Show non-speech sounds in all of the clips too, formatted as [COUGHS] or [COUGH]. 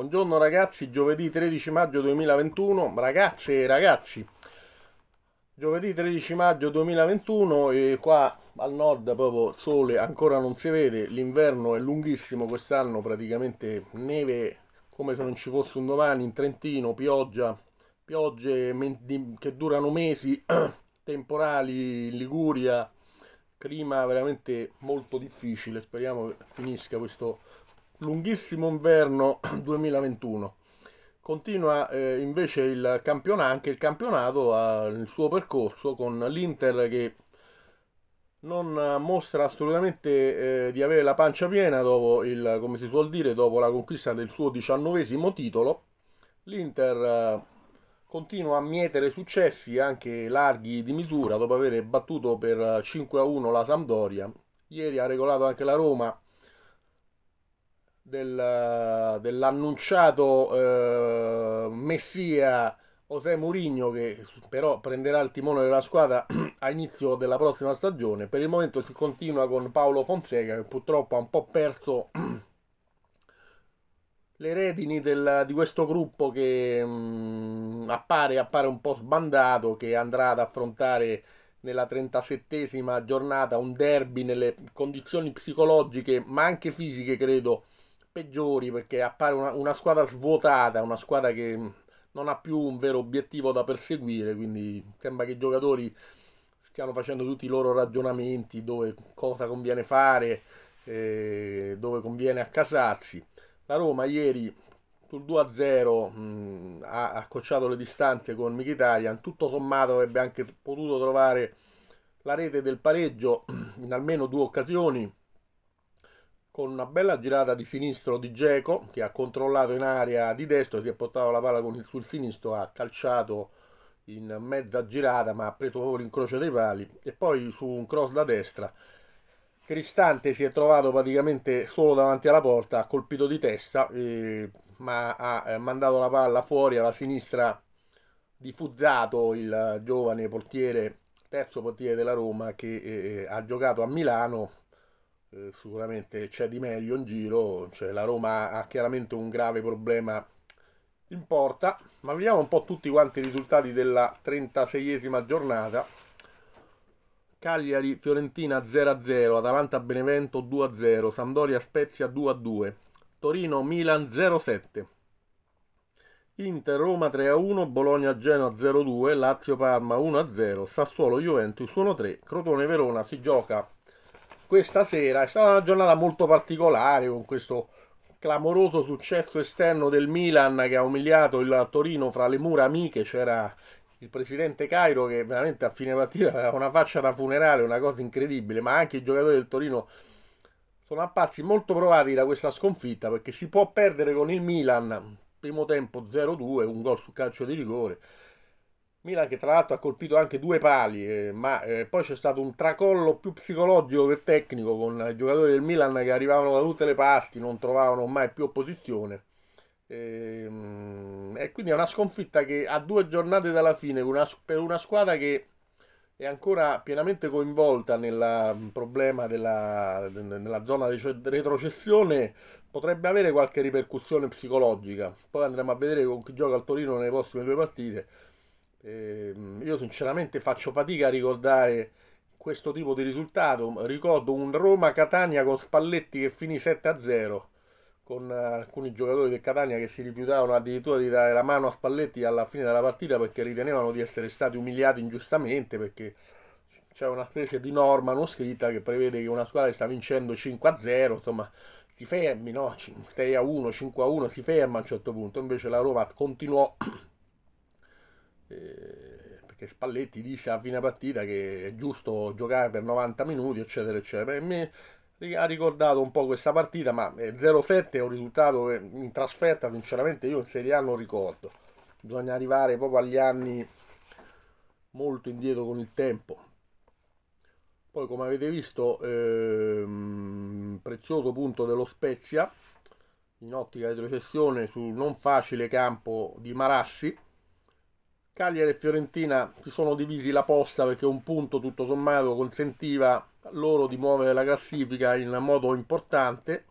Buongiorno ragazzi, giovedì 13 maggio 2021, ragazze e ragazzi, giovedì 13 maggio 2021 e qua al nord proprio sole ancora non si vede, l'inverno è lunghissimo quest'anno, praticamente neve come se non ci fosse un domani in Trentino, pioggia, piogge che durano mesi, [CLEARS THROAT] temporali in Liguria, clima veramente molto difficile, speriamo che finisca questo lunghissimo inverno 2021. [CLEARS THROAT] Continua eh, invece il campionato, anche il campionato ha il suo percorso con l'Inter che non mostra assolutamente eh, di avere la pancia piena dopo, il, come si suol dire, dopo la conquista del suo diciannovesimo titolo. L'Inter eh, continua a mietere successi anche larghi di misura dopo aver battuto per 5-1 la Sampdoria. Ieri ha regolato anche la Roma del, dell'annunciato eh, messia José Mourinho che però prenderà il timone della squadra [CLEARS THROAT] a inizio della prossima stagione. Per il momento si continua con Paolo Fonseca che purtroppo ha un po' perso [CLEARS THROAT] le redini del, di questo gruppo che mh, mm, appare, appare, un po' sbandato, che andrà ad affrontare nella 37 giornata un derby nelle condizioni psicologiche ma anche fisiche credo peggiori perché appare una, una squadra svuotata, una squadra che mm, non ha più un vero obiettivo da perseguire, quindi sembra che i giocatori stiano facendo tutti i loro ragionamenti dove cosa conviene fare, eh, dove conviene accasarsi. La Roma ieri sul 2-0 mm, ha accocciato le distanze con Mkhitaryan, tutto sommato avrebbe anche potuto trovare la rete del pareggio [CLEARS THROAT] in almeno due occasioni, con una bella girata di sinistro di Geco che ha controllato in area di destra, si è portato la palla il, sul sinistro, ha calciato in mezza girata ma ha preso l'incrocio dei pali e poi su un cross da destra Cristante si è trovato praticamente solo davanti alla porta, ha colpito di testa eh, ma ha eh, mandato la palla fuori alla sinistra di Fuzzato, il giovane portiere, terzo portiere della Roma che eh, eh ha giocato a Milano eh, sicuramente c'è di meglio in giro, cioè, la Roma ha chiaramente un grave problema in porta, ma vediamo un po' tutti quanti i risultati della 36esima giornata. Cagliari Fiorentina 0-0, Atalanta Benevento 2-0, Sampdoria Spezia 2-2, Torino Milan 0-7. Inter Roma 3-1, Bologna Genoa 0-2, Lazio Parma 1-0, Sassuolo Juventus 1-3, Crotone Verona si gioca questa sera è stata una giornata molto particolare con questo clamoroso successo esterno del Milan che ha umiliato il Torino fra le mura amiche, c'era il presidente Cairo che veramente a fine partita aveva una faccia da funerale, una cosa incredibile, ma anche i giocatori del Torino sono apparsi molto provati da questa sconfitta perché si può perdere con il Milan, primo tempo 0-2, un gol sul calcio di rigore Milan che tra l'altro ha colpito anche due pali, eh, ma eh, poi c'è stato un tracollo più psicologico che tecnico con i giocatori del Milan che arrivavano da tutte le parti, non trovavano mai più opposizione. E, ehm, e quindi è una sconfitta che a due giornate dalla fine una, per una squadra che è ancora pienamente coinvolta nel mm, problema della, nella zona di retrocessione potrebbe avere qualche ripercussione psicologica. Poi andremo a vedere con chi gioca al Torino nelle prossime due partite eh, io sinceramente faccio fatica a ricordare questo tipo di risultato. Ricordo un Roma-Catania con Spalletti che finì 7-0 con eh, alcuni giocatori del Catania che si rifiutavano addirittura di dare la mano a Spalletti alla fine della partita perché ritenevano di essere stati umiliati ingiustamente perché c'è una specie di norma non scritta che prevede che una squadra che sta vincendo 5-0, insomma, si fermi, no? 6-1, 5-1, si ferma a un certo punto. Invece la Roma continuò eh, perché Spalletti dice a fine partita che è giusto giocare per 90 minuti, eccetera, eccetera. E mi ha ricordato un po' questa partita, ma 0-7 eh, è un risultato che in trasferta, sinceramente, io in Serie A non ricordo. Bisogna arrivare proprio agli anni molto indietro con il tempo. Poi, come avete visto, ehm, prezioso punto dello Spezia in ottica di retrocessione sul non facile campo di Marassi Cagliari e Fiorentina si sono divisi la posta perché un punto tutto sommato consentiva loro di muovere la classifica in modo importante.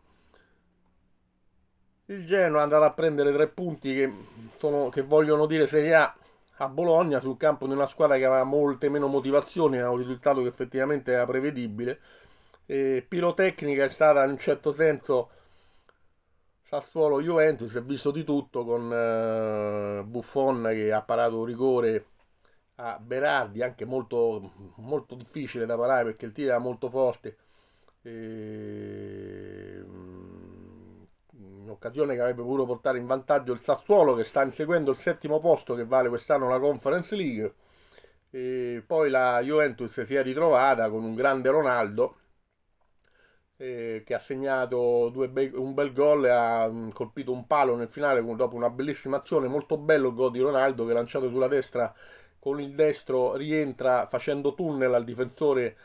Il Genoa è andato a prendere tre punti che, sono, che vogliono dire Serie A a Bologna sul campo di una squadra che aveva molte meno motivazioni, era un risultato che effettivamente era prevedibile. E pirotecnica è stata in un certo senso Sassuolo Juventus è visto di tutto con eh, Buffon che ha parato un rigore a Berardi, anche molto, molto difficile da parare perché il tiro era molto forte. E... Un'occasione mm, che avrebbe voluto portare in vantaggio il Sassuolo che sta inseguendo il settimo posto che vale quest'anno la Conference League. E poi la Juventus si è ritrovata con un grande Ronaldo eh, che ha segnato bei, un bel gol e ha mh, mm, colpito un palo nel finale dopo una bellissima azione, molto bello il gol di Ronaldo che lanciato sulla destra con il destro rientra facendo tunnel al difensore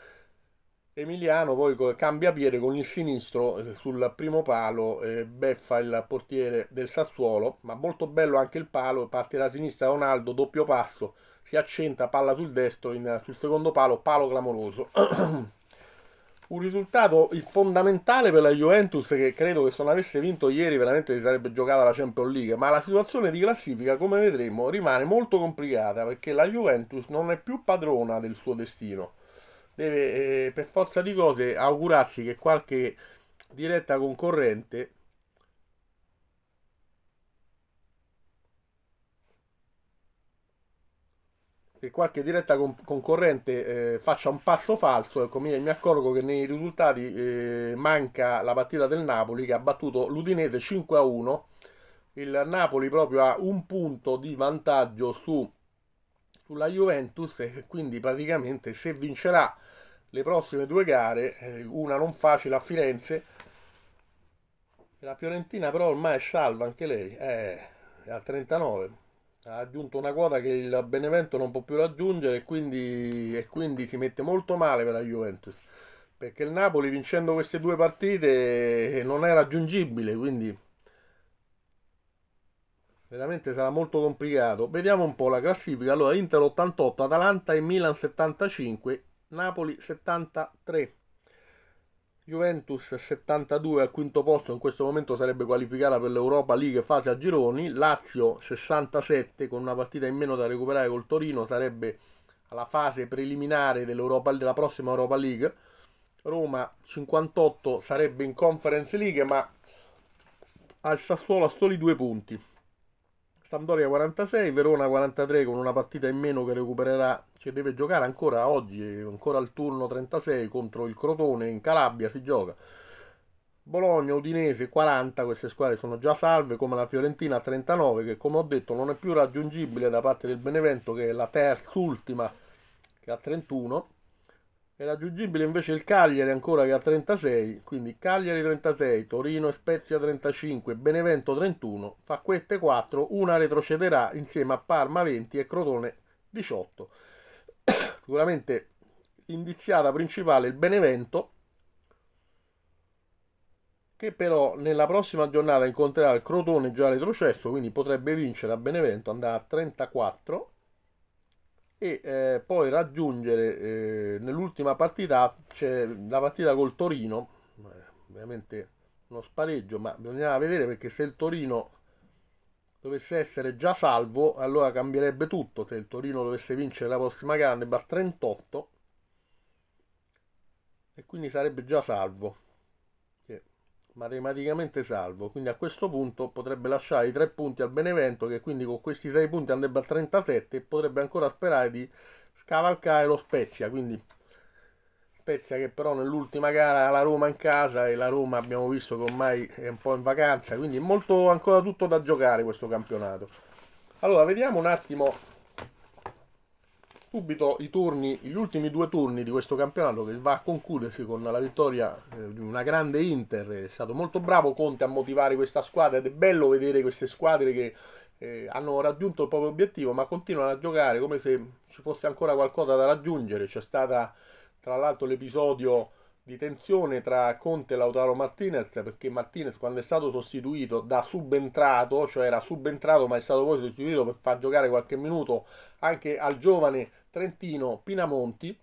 Emiliano poi cambia piede con il sinistro eh, sul primo palo eh, beffa il portiere del Sassuolo ma molto bello anche il palo parte da sinistra Ronaldo doppio passo si accenta palla sul destro in, sul secondo palo palo clamoroso [CLEARS THROAT] un risultato fondamentale per la Juventus che credo che se non avesse vinto ieri veramente si sarebbe giocata la Champions League, ma la situazione di classifica come vedremo rimane molto complicata perché la Juventus non è più padrona del suo destino, deve eh, per forza di cose augurarsi che qualche diretta concorrente che qualche diretta con- concorrente eh, faccia un passo falso, ecco, mi, mi accorgo che nei risultati eh, manca la partita del Napoli che ha battuto l'Udinese 5 a 1. Il Napoli proprio ha un punto di vantaggio su, sulla Juventus e quindi praticamente se vincerà le prossime due gare, eh, una non facile a Firenze, la Fiorentina però ormai è salva anche lei, è a 39 ha aggiunto una quota che il Benevento non può più raggiungere e quindi, e quindi si mette molto male per la Juventus perché il Napoli vincendo queste due partite non è raggiungibile quindi veramente sarà molto complicato vediamo un po' la classifica allora Inter 88 Atalanta e Milan 75 Napoli 73 Juventus 72 al quinto posto, in questo momento sarebbe qualificata per l'Europa League fase a gironi, Lazio 67 con una partita in meno da recuperare col Torino, sarebbe alla fase preliminare della prossima Europa League, Roma 58 sarebbe in Conference League ma al Sassuolo a soli due punti. Sampdoria 46, Verona 43 con una partita in meno che recupererà, cioè deve giocare ancora oggi, ancora al turno 36 contro il Crotone in Calabria si gioca. Bologna, Udinese 40, queste squadre sono già salve, come la Fiorentina 39 che come ho detto non è più raggiungibile da parte del Benevento che è la terza, ultima che ha 31 è raggiungibile invece il Cagliari ancora che ha 36, quindi Cagliari 36, Torino e Spezia 35, Benevento 31, fa queste 4, una retrocederà insieme a Parma 20 e Crotone 18. [COUGHS] Sicuramente indiziata principale il Benevento che però nella prossima giornata incontrerà il Crotone già retrocesso, quindi potrebbe vincere a Benevento, andare a 34 e eh, poi raggiungere eh, nell'ultima partita c'è la partita col Torino ovviamente uno spareggio ma bisognava vedere perché se il Torino dovesse essere già salvo allora cambierebbe tutto se il Torino dovesse vincere la prossima gara ne va 38 e quindi sarebbe già salvo matematicamente salvo, quindi a questo punto potrebbe lasciare i 3 punti al Benevento che quindi con questi 6 punti andrebbe al 37 e potrebbe ancora sperare di scavalcare lo Spezia, quindi Spezia che però nell'ultima gara ha la Roma in casa e la Roma abbiamo visto che ormai è un po' in vacanza, quindi è molto ancora tutto da giocare questo campionato. Allora, vediamo un attimo subito i turni, gli ultimi due turni di questo campionato che va a concludersi con la vittoria eh, di una grande Inter. È stato molto bravo Conte a motivare questa squadra ed è bello vedere queste squadre che eh, hanno raggiunto il proprio obiettivo ma continuano a giocare come se ci fosse ancora qualcosa da raggiungere. C'è stato tra l'altro l'episodio di tensione tra Conte e Lautaro Martinez perché Martinez quando è stato sostituito da subentrato, cioè era subentrato ma è stato poi sostituito per far giocare qualche minuto anche al giovane Trentino Pinamonti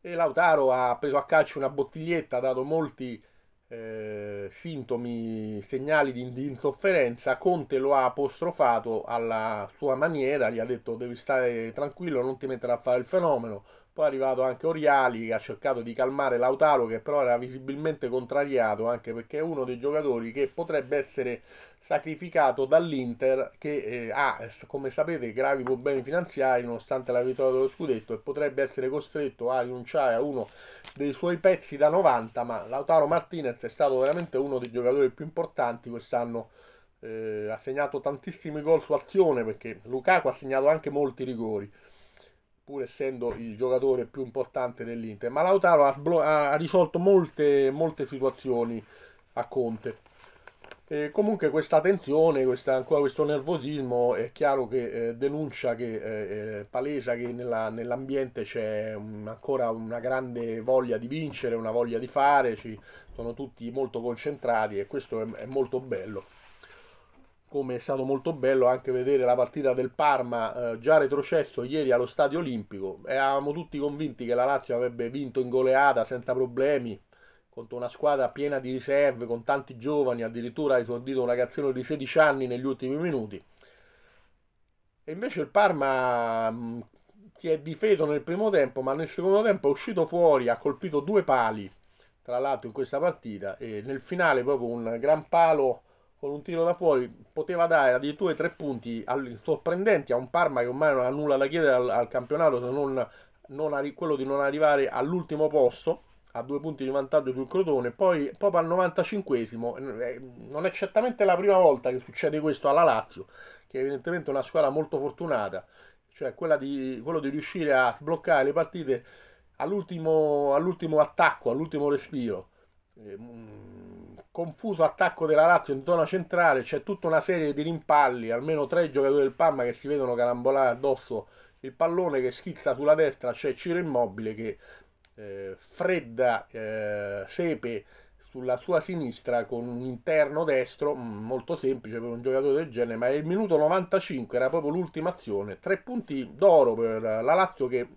e Lautaro ha preso a calcio una bottiglietta, ha dato molti eh, sintomi, segnali di, di, insofferenza, Conte lo ha apostrofato alla sua maniera, gli ha detto devi stare tranquillo, non ti mettere a fare il fenomeno, poi è arrivato anche Oriali che ha cercato di calmare Lautaro che però era visibilmente contrariato anche perché è uno dei giocatori che potrebbe essere sacrificato dall'Inter che eh, ha, come sapete, gravi problemi finanziari nonostante la vittoria dello scudetto e potrebbe essere costretto a rinunciare a uno dei suoi pezzi da 90, ma Lautaro Martinez è stato veramente uno dei giocatori più importanti quest'anno. Eh, ha segnato tantissimi gol su azione perché Lukaku ha segnato anche molti rigori pur essendo il giocatore più importante dell'Inter ma Lautaro ha, ha risolto molte, molte situazioni a Conte e comunque questa tensione, questa, ancora questo nervosismo è chiaro che eh, denuncia che eh, eh palesa che nell'ambiente c'è un, ancora una grande voglia di vincere, una voglia di fare, ci sono tutti molto concentrati e questo è, è molto bello. Come è stato molto bello anche vedere la partita del Parma eh, già retrocesso ieri allo Stadio Olimpico. Eravamo tutti convinti che la Lazio avrebbe vinto in goleata senza problemi, contro una squadra piena di riserve, con tanti giovani, addirittura ha esordito un ragazzino di 16 anni negli ultimi minuti. E invece il Parma mh, mm, si è difeso nel primo tempo, ma nel secondo tempo è uscito fuori, ha colpito due pali, tra l'altro in questa partita, e nel finale proprio un gran palo con un tiro da fuori poteva dare addirittura tre punti sorprendenti a un Parma che ormai non ha nulla da chiedere al, al campionato se non, non quello di non arrivare all'ultimo posto a due punti di vantaggio sul Crotone, poi proprio al 95esimo, eh, eh, non è certamente la prima volta che succede questo alla Lazio, che è evidentemente una squadra molto fortunata, cioè quella di, quello di riuscire a sbloccare le partite all'ultimo, all'ultimo attacco, all'ultimo respiro. Eh, mm, confuso attacco della Lazio in zona centrale, c'è tutta una serie di rimpalli, almeno tre giocatori del Parma che si vedono carambolare addosso il pallone che schizza sulla destra, c'è Ciro Immobile che eh, fredda eh, Sepe sulla sua sinistra con un interno destro mm, molto semplice per un giocatore del genere ma il minuto 95 era proprio l'ultima azione tre punti d'oro per la Lazio che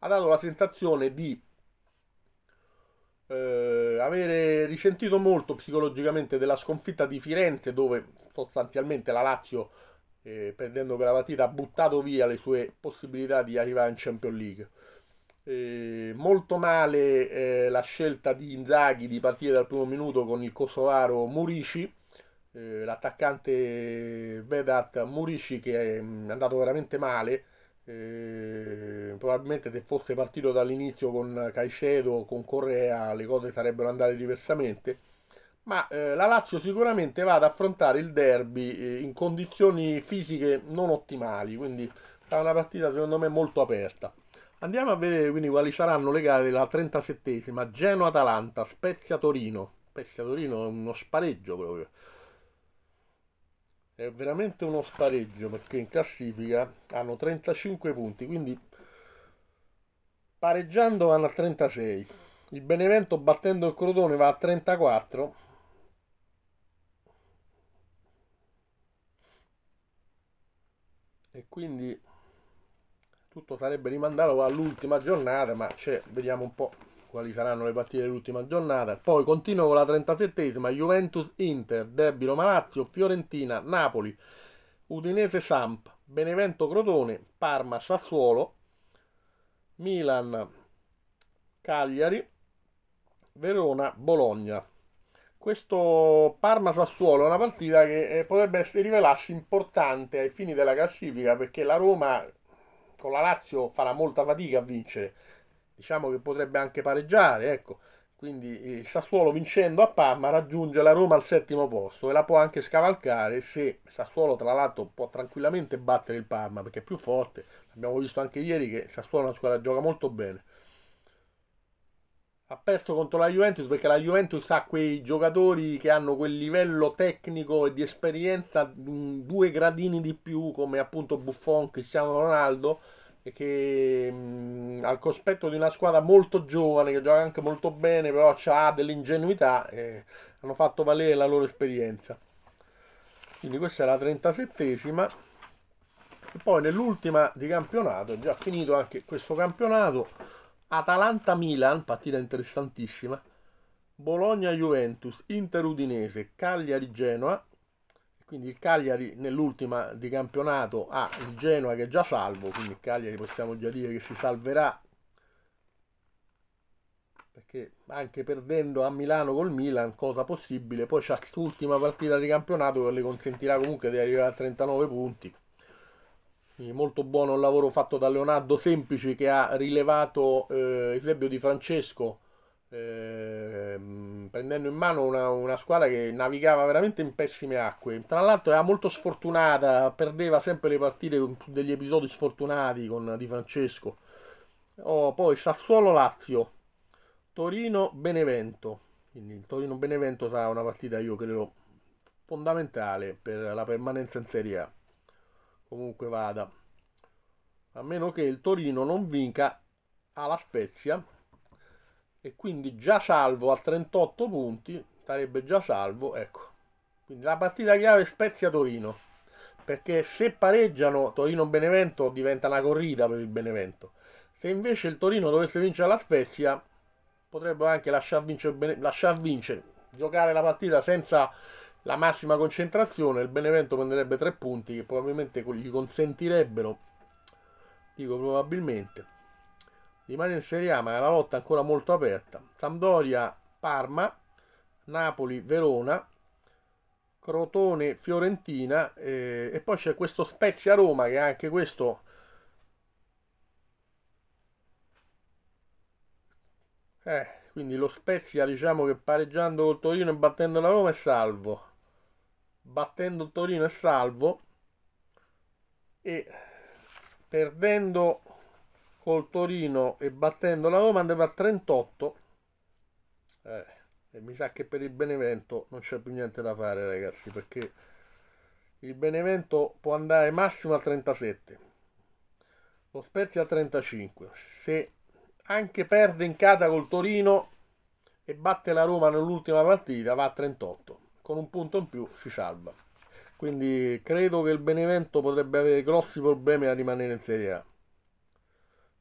ha dato la sensazione di eh, avere risentito molto psicologicamente della sconfitta di Firenze dove sostanzialmente la Lazio eh, perdendo quella partita ha buttato via le sue possibilità di arrivare in Champions League eh, molto male eh, la scelta di Inzaghi di partire dal primo minuto con il kosovaro Murici, eh, l'attaccante Vedat Murici che è mm, andato veramente male. Eh, probabilmente se fosse partito dall'inizio con Caicedo, o con Correa, le cose sarebbero andate diversamente. Ma eh, la Lazio sicuramente va ad affrontare il derby eh, in condizioni fisiche non ottimali, quindi sarà una partita secondo me molto aperta. Andiamo a vedere quindi quali saranno le gare della 37esima Genoa-Atalanta, Spezia-Torino. Spezia-Torino è uno spareggio proprio. È veramente uno spareggio perché in classifica hanno 35 punti, quindi pareggiando vanno a 36. Il Benevento battendo il Crotone va a 34. E quindi tutto sarebbe rimandato all'ultima giornata, ma vediamo un po' quali saranno le partite dell'ultima giornata. Poi continuo con la 37esima, Juventus-Inter, Debbiro Malazio, Fiorentina, Napoli, Udinese-Samp, Benevento-Crotone, Parma-Sassuolo, Milan-Cagliari, Verona-Bologna. Questo Parma-Sassuolo è una partita che eh, potrebbe rivelarsi importante ai fini della classifica perché la Roma con la Lazio farà molta fatica a vincere. Diciamo che potrebbe anche pareggiare, ecco. Quindi eh, il Sassuolo vincendo a Parma raggiunge la Roma al settimo posto e la può anche scavalcare se Sassuolo tra l'altro può tranquillamente battere il Parma perché è più forte. Abbiamo visto anche ieri che Sassuolo è una squadra che gioca molto bene perso contro la Juventus perché la Juventus ha quei giocatori che hanno quel livello tecnico e di esperienza mm, due gradini di più come appunto Buffon, Cristiano Ronaldo e che mh, mm, al cospetto di una squadra molto giovane che gioca anche molto bene però ha dell'ingenuità eh, hanno fatto valere la loro esperienza quindi questa è la 37esima e poi nell'ultima di campionato è già finito anche questo campionato Atalanta-Milan, partita interessantissima, Bologna-Juventus, Inter-Udinese, Cagliari-Genoa, quindi il Cagliari nell'ultima di campionato ha ah, il Genoa che è già salvo, quindi il Cagliari possiamo già dire che si salverà perché anche perdendo a Milano col Milan, cosa possibile, poi c'è l'ultima partita di campionato che le consentirà comunque di arrivare a 39 punti molto buono il lavoro fatto da Leonardo Semplici che ha rilevato eh, il rebbio di Francesco eh, prendendo in mano una, una, squadra che navigava veramente in pessime acque tra l'altro era molto sfortunata perdeva sempre le partite con degli episodi sfortunati con Di Francesco oh, poi Sassuolo-Lazio Torino-Benevento quindi il Torino-Benevento sarà una partita io credo fondamentale per la permanenza in Serie A comunque vada a meno che il Torino non vinca alla Spezia e quindi già salvo a 38 punti sarebbe già salvo ecco quindi la partita chiave Spezia-Torino perché se pareggiano Torino-Benevento diventa una corrida per il Benevento se invece il Torino dovesse vincere la Spezia potrebbe anche lasciar vincere, lasciar vincere giocare la partita senza la massima concentrazione, il Benevento prenderebbe tre punti che probabilmente gli consentirebbero, dico probabilmente, rimane in Serie A, ma è la lotta ancora molto aperta. Sampdoria, Parma, Napoli, Verona, Crotone, Fiorentina eh, e poi c'è questo Spezia Roma che anche questo eh, quindi lo Spezia diciamo che pareggiando col Torino e battendo la Roma è salvo battendo Torino è salvo e perdendo col Torino e battendo la Roma andava a 38 eh, e mi sa che per il Benevento non c'è più niente da fare ragazzi perché il Benevento può andare massimo a 37 lo Spezia a 35 se anche perde in casa col Torino e batte la Roma nell'ultima partita va a 38 con un punto in più si salva. Quindi credo che il Benevento potrebbe avere grossi problemi a rimanere in Serie A.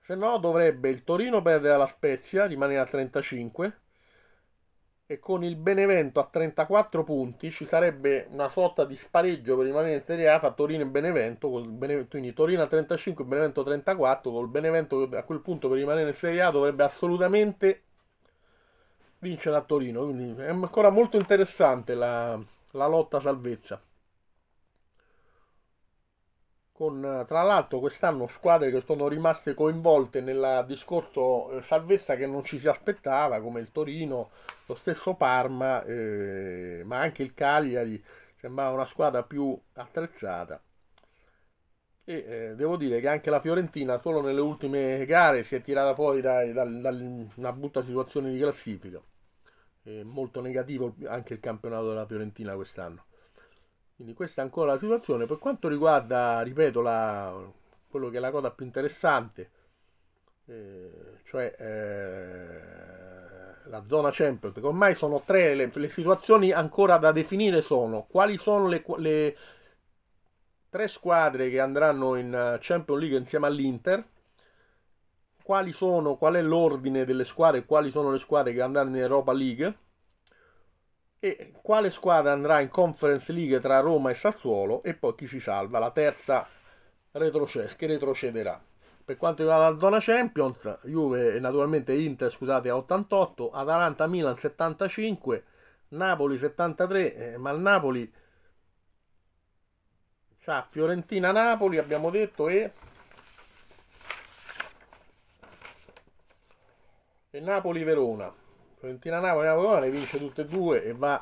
Se no dovrebbe il Torino perdere alla Spezia, rimanere a 35 e con il Benevento a 34 punti ci sarebbe una sorta di spareggio per rimanere in Serie A fra Torino e Benevento, Benevento, quindi Torino a 35 e Benevento a 34, col Benevento a quel punto per rimanere in Serie A dovrebbe assolutamente vincere a Torino, quindi è ancora molto interessante la, la lotta salvezza. Con tra l'altro quest'anno squadre che sono rimaste coinvolte nel discorso eh, salvezza che non ci si aspettava, come il Torino, lo stesso Parma, eh, ma anche il Cagliari, sembrava una squadra più attrezzata. E eh, devo dire che anche la Fiorentina, solo nelle ultime gare, si è tirata fuori da, da, da una brutta situazione di classifica. È molto negativo anche il campionato della Fiorentina quest'anno. Quindi questa è ancora la situazione. Per quanto riguarda, ripeto, la, quello che è la cosa più interessante, eh, cioè eh, la zona Champions, perché ormai sono tre le, le, situazioni ancora da definire sono quali sono le, le, Tre squadre che andranno in eh, Champions League insieme all'Inter. Quali sono, qual è l'ordine delle squadre, quali sono le squadre che andranno in Europa League e quale squadra andrà in Conference League tra Roma e Sassuolo e poi chi si salva, la terza retrocess- che retrocederà. Per quanto riguarda la zona Champions, Juve e naturalmente Inter scusate a 88, Atalanta Milan 75, Napoli 73, eh, ma il Napoli cioè, Fiorentina-Napoli abbiamo detto e... E Napoli-Verona. Fiorentina-Napoli, verona ne vince tutte e due e va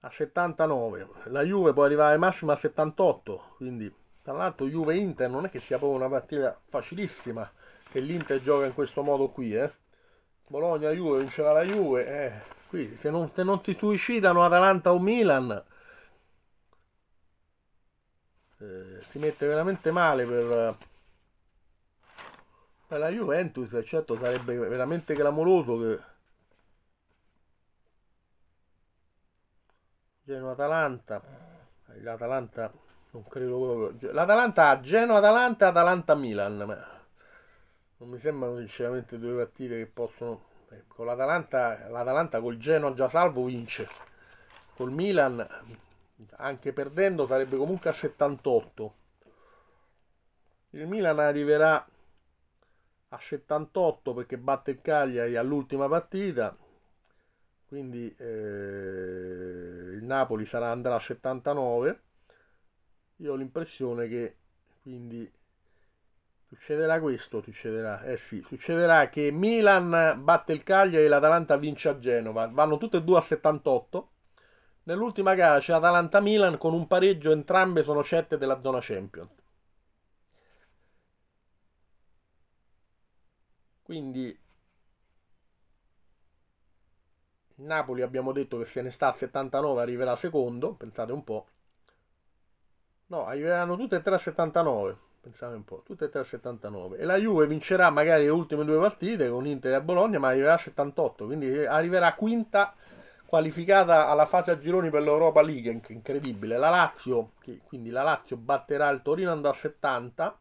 a 79. La Juve può arrivare massimo a 78, quindi tra l'altro Juve-Inter non è che sia proprio una partita facilissima che l'Inter gioca in questo modo qui, eh. Bologna-Juve vincerà la Juve, eh. Qui se non, se non ti suicidano Atalanta o Milan eh, si mette veramente male per, per la Juventus e certo sarebbe veramente clamoroso che Genoa-Atalanta l'Atalanta non credo proprio l'Atalanta ha Genoa-Atalanta e Atalanta-Milan non mi sembrano sinceramente due partite che possono eh, con l'Atalanta l'Atalanta col Genoa già salvo vince col Milan anche perdendo sarebbe comunque a 78 il Milan arriverà a 78 perché batte il Cagliari all'ultima partita quindi eh, il Napoli sarà, andrà a 79 io ho l'impressione che quindi succederà questo succederà, eh sì, succederà che Milan batte il Cagliari e l'Atalanta vince a Genova vanno tutte e due a 78 Nell'ultima gara c'è Atalanta-Milan con un pareggio, entrambe sono scelte della zona Champions. Quindi Napoli abbiamo detto che se ne sta a 79 arriverà secondo, pensate un po'. No, arriveranno tutte e tre a 79, pensate un po', tutte e tre a 79. E la Juve vincerà magari le ultime due partite con Inter e Bologna, ma arriverà a 78, quindi arriverà quinta qualificata alla fase a gironi per l'Europa League, incredibile. La Lazio, che, quindi la Lazio batterà il Torino andrà a 70.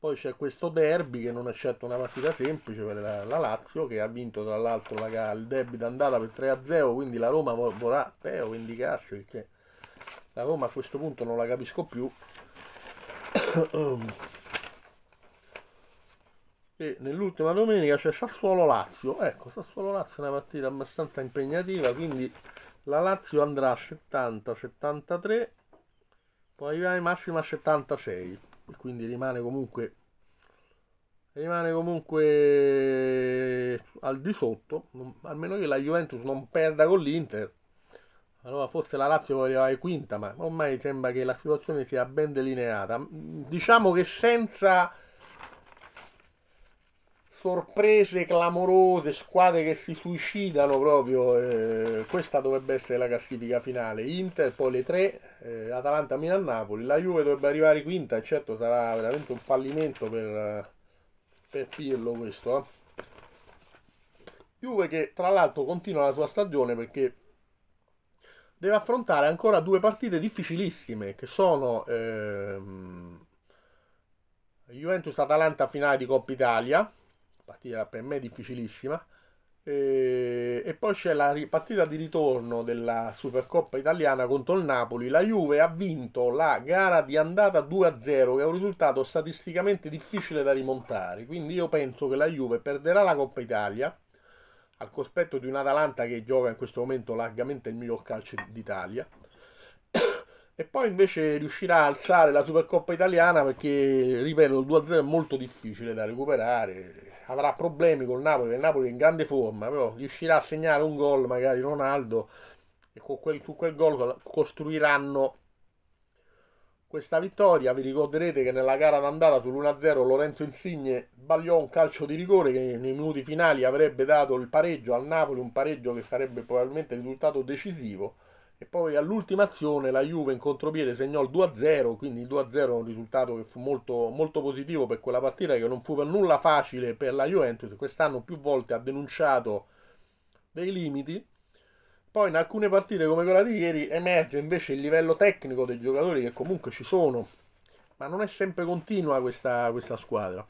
Poi c'è questo derby che non è certo una partita semplice per la, la Lazio che ha vinto tra l'altro la, il derby d'andata per 3-0, quindi la Roma vorrà Teo eh, indicarci perché la Roma a questo punto non la capisco più e nell'ultima domenica c'è Sassuolo-Lazio. Ecco, Sassuolo-Lazio è una partita abbastanza impegnativa, quindi la Lazio andrà a 70-73, poi vai massima a 76, quindi rimane comunque, rimane comunque al di sotto, a meno che la Juventus non perda con l'Inter. Allora forse la Lazio può arrivare quinta, ma ormai sembra che la situazione sia ben delineata. Diciamo che senza sorprese clamorose, squadre che si suicidano proprio, eh, questa dovrebbe essere la classifica finale, Inter, poi le tre, eh, Atalanta, Milan, Napoli, la Juve dovrebbe arrivare quinta e certo sarà veramente un fallimento per, eh, per Pirlo questo. Eh. Juve che tra l'altro continua la sua stagione perché deve affrontare ancora due partite difficilissime che sono ehm, Juventus-Atalanta finale di Coppa Italia partita per me difficilissima. E, e poi c'è la partita di ritorno della Supercoppa italiana contro il Napoli. La Juve ha vinto la gara di andata 2-0, che è un risultato statisticamente difficile da rimontare. Quindi io penso che la Juve perderà la Coppa Italia al cospetto di un Atalanta che gioca in questo momento largamente il miglior calcio d'Italia. E poi invece riuscirà a alzare la Supercoppa italiana perché, ripeto, il 2-0 è molto difficile da recuperare avrà problemi col Napoli, il Napoli è in grande forma, però riuscirà a segnare un gol magari Ronaldo e con quel, su quel gol costruiranno questa vittoria. Vi ricorderete che nella gara d'andata sull'1-0 Lorenzo Insigne sbagliò un calcio di rigore che nei minuti finali avrebbe dato il pareggio al Napoli, un pareggio che sarebbe probabilmente risultato decisivo e poi all'ultima azione la Juve in contropiede segnò il 2-0, quindi il 2-0 è un risultato che fu molto, molto, positivo per quella partita che non fu per nulla facile per la Juventus, quest'anno più volte ha denunciato dei limiti. Poi in alcune partite come quella di ieri emerge invece il livello tecnico dei giocatori che comunque ci sono, ma non è sempre continua questa, questa squadra.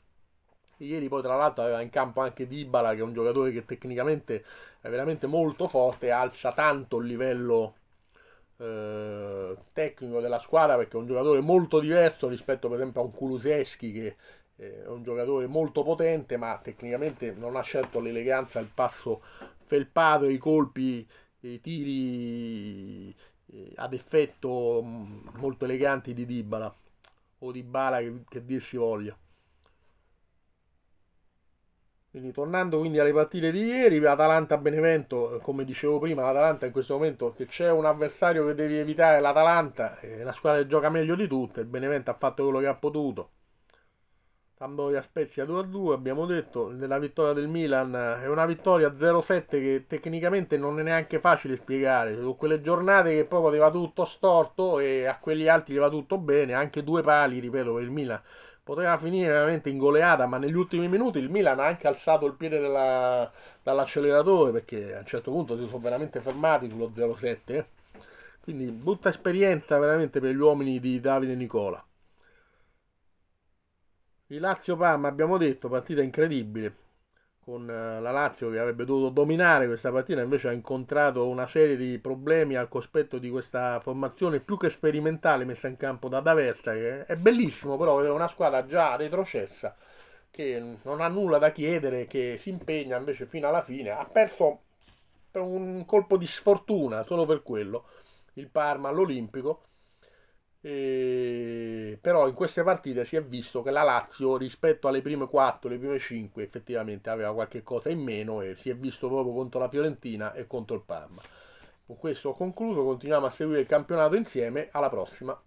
Ieri poi tra l'altro aveva in campo anche Dybala che è un giocatore che tecnicamente è veramente molto forte e alza tanto il livello eh, tecnico della squadra perché è un giocatore molto diverso rispetto per esempio a un Kuluseschi che eh, è un giocatore molto potente ma tecnicamente non ha scelto l'eleganza, il passo felpato, i colpi, i tiri eh, ad effetto mm, molto eleganti di Dibala o di Bala che, che dir si voglia. Quindi tornando quindi alle partite di ieri, Atalanta-Benevento, come dicevo prima, l'Atalanta in questo momento che c'è un avversario che devi evitare, l'Atalanta, è eh, la squadra che gioca meglio di tutte, il Benevento ha fatto quello che ha potuto. Sampdoria Spezia 2-2, abbiamo detto, nella vittoria del Milan eh, è una vittoria 0-7 che tecnicamente non è neanche facile spiegare, su quelle giornate che poi va tutto storto e a quegli altri va tutto bene, anche due pali, ripeto, per il Milan poteva finire veramente in goleata, ma negli ultimi minuti il Milan ha anche alzato il piede della, dall'acceleratore perché a un certo punto si sono veramente fermati sullo 0-7. Quindi brutta esperienza veramente per gli uomini di Davide Nicola. Il Lazio Parma abbiamo detto, partita incredibile con eh, la Lazio che avrebbe dovuto dominare questa partita, invece ha incontrato una serie di problemi al cospetto di questa formazione più che sperimentale messa in campo da D'Aversa, che è bellissimo però, è una squadra già retrocessa, che non ha nulla da chiedere, che si impegna invece fino alla fine, ha perso per un colpo di sfortuna solo per quello il Parma all'Olimpico e... Però in queste partite si è visto che la Lazio rispetto alle prime 4, le prime 5 effettivamente aveva qualche cosa in meno e si è visto proprio contro la Fiorentina e contro il Parma. Con questo ho concluso, continuiamo a seguire il campionato insieme, alla prossima!